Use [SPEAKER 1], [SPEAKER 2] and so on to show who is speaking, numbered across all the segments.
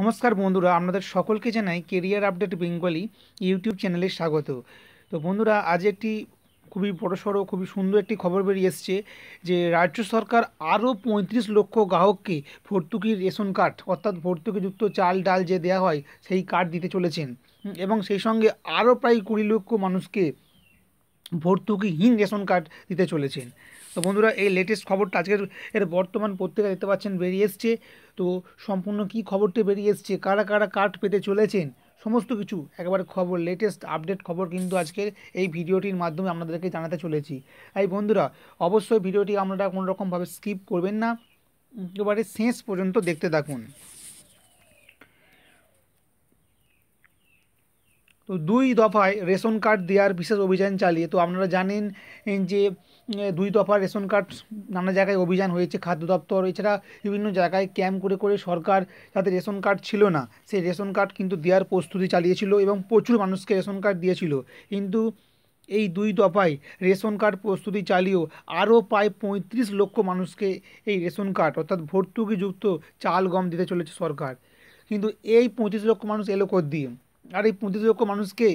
[SPEAKER 1] নমস্কার বন্ধুরা আপনাদের সকলকে জানাই কেরিয়ার আপডেট বেঙ্গলি ইউটিউব চ্যানেলে স্বাগত তো বন্ধুরা আজ একটি খুবই বড়সড় খুবই সুন্দর একটি খবর বেরিয়ে এসছে যে রাজ্য সরকার আরও পঁয়ত্রিশ লক্ষ গ্রাহককে ভর্তুকি রেশন কার্ড অর্থাৎ ভর্তুকিযুক্ত চাল ডাল যে দেয়া হয় সেই কার্ড দিতে চলেছেন এবং সেই সঙ্গে আরও প্রায় কুড়ি লক্ষ মানুষকে ভর্তুকিহীন রেশন কার্ড দিতে চলেছেন তো বন্ধুরা এই লেটেস্ট খবরটা আজকের এর বর্তমান পত্রিকা দেখতে পাচ্ছেন বেরিয়ে এসছে তো সম্পূর্ণ কি খবরটি বেরিয়ে এসছে কারা কারা কার্ড পেতে চলেছেন সমস্ত কিছু একবার খবর লেটেস্ট আপডেট খবর কিন্তু আজকের এই ভিডিওটির মাধ্যমে আপনাদেরকে জানাতে চলেছি তাই বন্ধুরা অবশ্যই ভিডিওটি আপনারা কোনোরকমভাবে স্কিপ করবেন না একেবারে শেষ পর্যন্ত দেখতে থাকুন তো দুই দফায় রেশন কার্ড দেওয়ার বিশেষ অভিযান চালিয়ে তো আপনারা জানেন যে দুই দফা রেশন কার্ড নানা জায়গায় অভিযান হয়েছে খাদ্য দপ্তর এছাড়া বিভিন্ন জায়গায় ক্যাম্প করে করে সরকার যাতে রেশন কার্ড ছিল না সেই রেশন কার্ড কিন্তু দেওয়ার প্রস্তুতি চালিয়েছিল এবং প্রচুর মানুষকে রেশন কার্ড দিয়েছিল কিন্তু এই দুই দফায় রেশন কার্ড প্রস্তুতি চালিয়েও আরও প্রায় পঁয়ত্রিশ লক্ষ মানুষকে এই রেশন কার্ড অর্থাৎ ভর্তুকিযুক্ত চাল গম দিতে চলেছে সরকার কিন্তু এই পঁচিশ লক্ষ মানুষ এলো কর দিয়ে আর এই প্রতিযোগ্য মানুষকে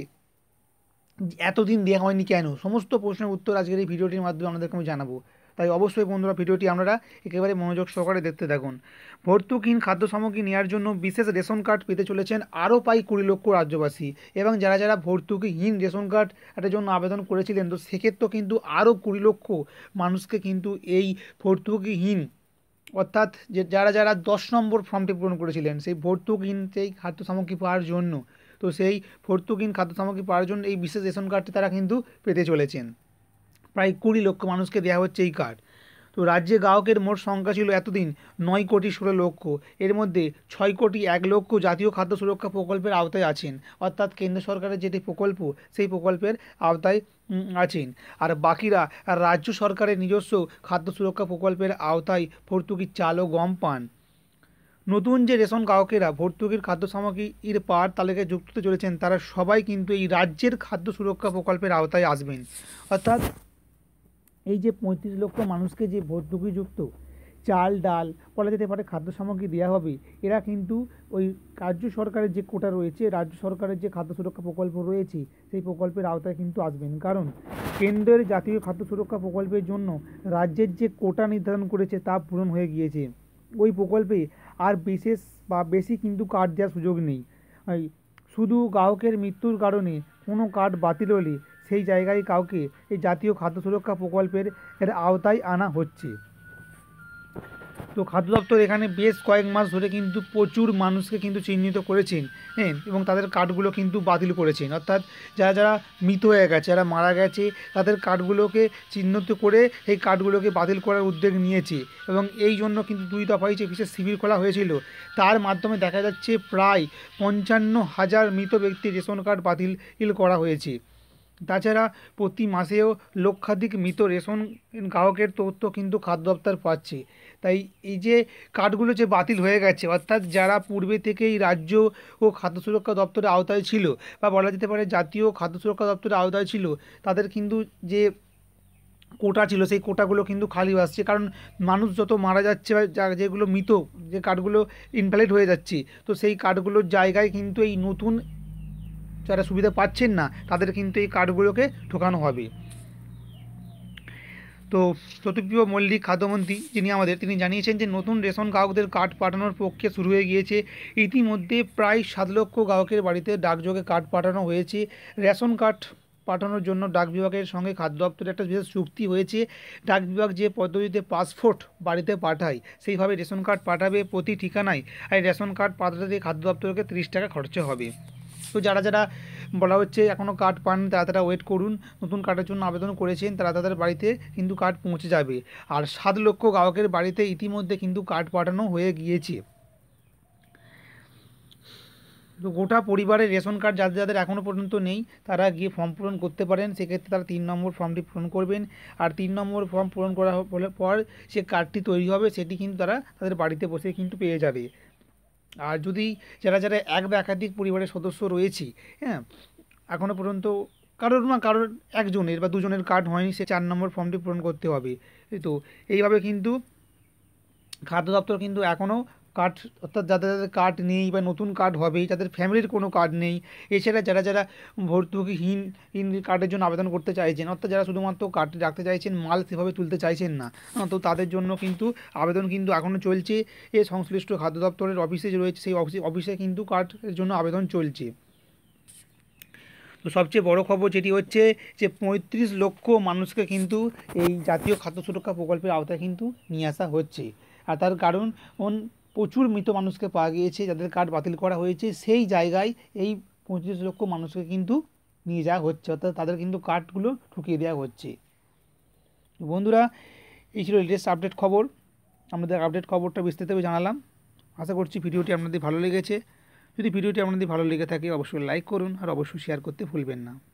[SPEAKER 1] এতদিন দেওয়া হয়নি কেন সমস্ত প্রশ্নের উত্তর আজকের এই ভিডিওটির মাধ্যমে আপনাদেরকে আমি জানাবো তাই অবশ্যই বন্ধুরা ভিডিওটি আপনারা একেবারে মনোযোগ সহকারে দেখতে থাকুন ভর্তুকহীন খাদ্য সামগ্রী নেওয়ার জন্য বিশেষ রেশন কার্ড পেতে চলেছেন আরও প্রায় কুড়ি লক্ষ রাজ্যবাসী এবং যারা যারা ভর্তুকিহীন রেশন কার্ড এটার জন্য আবেদন করেছিলেন তো সেক্ষেত্রে কিন্তু আরও কুড়ি লক্ষ মানুষকে কিন্তু এই ভর্তুকিহীন অর্থাৎ যে যারা যারা দশ নম্বর ফর্মটি পূরণ করেছিলেন সেই ভর্তুকহীন সেই খাদ্য সামগ্রী পাওয়ার জন্য তো সেই ফর্তুকিন খাদ্য সামগ্রী পাওয়ার জন্য এই বিশেষ রেশন কার্ডটি তারা কিন্তু পেতে চলেছেন প্রায় কুড়ি লক্ষ মানুষকে দেওয়া হচ্ছে এই কার্ড তো রাজ্যে গ্রাহকের মোট সংখ্যা ছিল এতদিন নয় কোটি ষোলো লক্ষ এর মধ্যে ছয় কোটি এক লক্ষ জাতীয় খাদ্য সুরক্ষা প্রকল্পের আওতায় আছেন অর্থাৎ কেন্দ্র সরকারের যেটি প্রকল্প সেই প্রকল্পের আওতায় আছেন আর বাকিরা রাজ্য সরকারের নিজস্ব খাদ্য সুরক্ষা প্রকল্পের আওতায় ভর্তুকি চাল ও গম পান নতুন যে রেশন গ্রাহকেরা ভর্তুকির খাদ্য সামগ্রীর পার তালিকায় যুক্ত হতে চলেছেন তারা সবাই কিন্তু এই রাজ্যের খাদ্য সুরক্ষা প্রকল্পের আওতায় আসবেন অর্থাৎ এই যে পঁয়ত্রিশ লক্ষ মানুষকে যে ভর্তুকিযুক্ত চাল ডাল বলা যেতে পারে খাদ্য সামগ্রী দেওয়া হবে এরা কিন্তু ওই রাজ্য সরকারের যে কোটা রয়েছে রাজ্য সরকারের যে খাদ্য সুরক্ষা প্রকল্প রয়েছে সেই প্রকল্পের আওতায় কিন্তু আসবেন কারণ কেন্দ্রের জাতীয় খাদ্য সুরক্ষা প্রকল্পের জন্য রাজ্যের যে কোটা নির্ধারণ করেছে তা পূরণ হয়ে গিয়েছে ওই প্রকল্পে আর বিশেষ বা বেশি কিন্তু কার্ড দেওয়ার সুযোগ নেই শুধু গ্রাহকের মৃত্যুর কারণে কোনো কার্ড বাতিল হলে সেই জায়গায় কাউকে এই জাতীয় খাদ্য সুরক্ষা প্রকল্পের এর আওতায় আনা হচ্ছে তো খাদ্য দপ্তর এখানে বেশ কয়েক মাস ধরে কিন্তু প্রচুর মানুষকে কিন্তু চিহ্নিত করেছেন হ্যাঁ এবং তাদের কার্ডগুলো কিন্তু বাতিল করেছেন অর্থাৎ যারা যারা মৃত হয়ে গেছে যারা মারা গেছে তাদের কার্ডগুলোকে চিহ্নিত করে সেই কার্ডগুলোকে বাতিল করার উদ্যোগ নিয়েছে এবং এই জন্য কিন্তু দুই দফায় যে বিশেষ শিবির খোলা হয়েছিল তার মাধ্যমে দেখা যাচ্ছে প্রায় পঞ্চান্ন হাজার মৃত ব্যক্তির রেশন কার্ড বাতিল করা হয়েছে তাছাড়া প্রতি মাসেও লক্ষাধিক মৃত রেশন গ্রাহকের তথ্য কিন্তু খাদ্য দপ্তর পাচ্ছে তাই এই যে কার্ডগুলো যে বাতিল হয়ে গেছে অর্থাৎ যারা পূর্বে থেকেই রাজ্য ও খাদ্য সুরক্ষা দপ্তরের আওতায় ছিল বা বলা যেতে পারে জাতীয় খাদ্য সুরক্ষা দপ্তরের আওতায় ছিল তাদের কিন্তু যে কোটা ছিল সেই কোটাগুলো কিন্তু খালি আসছে কারণ মানুষ যত মারা যাচ্ছে বা যেগুলো মৃত যে কার্ডগুলো ইনভ্যালিড হয়ে যাচ্ছে তো সেই কার্ডগুলোর জায়গায় কিন্তু এই নতুন যারা সুবিধা পাচ্ছেন না তাদের কিন্তু এই কার্ডগুলোকে ঠোকানো হবে তো সতীপ্রিয় মল্লিক খাদ্যমন্ত্রী যিনি আমাদের তিনি জানিয়েছেন যে নতুন রেশন গ্রাহকদের কার্ড পাঠানোর পক্ষে শুরু হয়ে গিয়েছে ইতিমধ্যে প্রায় সাত লক্ষ গ্রাহকের বাড়িতে ডাকযোগে কার্ড পাঠানো হয়েছে রেশন কার্ড পাঠানোর জন্য ডাক বিভাগের সঙ্গে খাদ্য দপ্তরের একটা বিশেষ চুক্তি হয়েছে ডাক বিভাগ যে পদ্ধতিতে পাসপোর্ট বাড়িতে পাঠায় সেইভাবে রেশন কার্ড পাঠাবে প্রতি ঠিকানায় আর রেশন কার্ড পাঠাতে খাদ্য দপ্তরকে তিরিশ টাকা খরচা হবে তো যারা যারা বলা হচ্ছে এখনও কার্ড পান তারা তারা ওয়েট করুন নতুন কার্ডের জন্য আবেদন করেছেন তারা তাদের বাড়িতে কিন্তু কার্ড পৌঁছে যাবে আর সাত লক্ষ গ্রাহকের বাড়িতে ইতিমধ্যে কিন্তু কার্ড পাঠানো হয়ে গিয়েছে তো গোটা পরিবারের রেশন কার্ড যাদের যাদের এখনও পর্যন্ত নেই তারা গিয়ে ফর্ম পূরণ করতে পারেন সেক্ষেত্রে তারা তিন নম্বর ফর্মটি পূরণ করবেন আর তিন নম্বর ফর্ম পূরণ করা হলে পর সে কার্ডটি তৈরি হবে সেটি কিন্তু তারা তাদের বাড়িতে বসে কিন্তু পেয়ে যাবে আর যদি যারা যারা এক বা একাধিক পরিবারের সদস্য রয়েছে হ্যাঁ এখনও পর্যন্ত কারোর না কারোর একজনের বা দুজনের কার্ড হয়নি সে চার নম্বর ফর্মটি পূরণ করতে হবে তো এইভাবে কিন্তু খাদ্য দপ্তর কিন্তু এখনও কার্ড অর্থাৎ যাদের যাদের কার্ড নেই বা নতুন কার্ড হবে যাদের ফ্যামিলির কোনো কার্ড নেই এছাড়া যারা যারা ভর্তুকিহীন ইন কার্ডের জন্য আবেদন করতে চাইছেন অর্থাৎ যারা শুধুমাত্র কার্ড রাখতে চাইছেন মাল সেভাবে তুলতে চাইছেন না তো তাদের জন্য কিন্তু আবেদন কিন্তু এখনও চলছে এ সংশ্লিষ্ট খাদ্য দপ্তরের অফিসে রয়েছে সেই অফিসে অফিসে কিন্তু কার্ডের জন্য আবেদন চলছে তো সবচেয়ে বড় খবর যেটি হচ্ছে যে পঁয়ত্রিশ লক্ষ মানুষকে কিন্তু এই জাতীয় খাদ্য সুরক্ষা প্রকল্পের আওতায় কিন্তু নিয়ে আসা হচ্ছে আর তার কারণ প্রচুর মৃত মানুষকে পাওয়া গিয়েছে যাদের কার্ড বাতিল করা হয়েছে সেই জায়গায় এই পঁয়ত্রিশ লক্ষ মানুষকে কিন্তু নিয়ে যাওয়া হচ্ছে অর্থাৎ তাদের কিন্তু কার্ডগুলো ঢুকিয়ে দেওয়া হচ্ছে বন্ধুরা এই ছিল লেটেস্ট আপডেট খবর আমাদের আপডেট খবরটা বিস্তারিতভাবে জানালাম আশা করছি ভিডিওটি আপনাদের ভালো লেগেছে যদি ভিডিওটি আপনাদের ভালো লেগে থাকে অবশ্যই লাইক করুন আর অবশ্যই শেয়ার করতে ভুলবেন না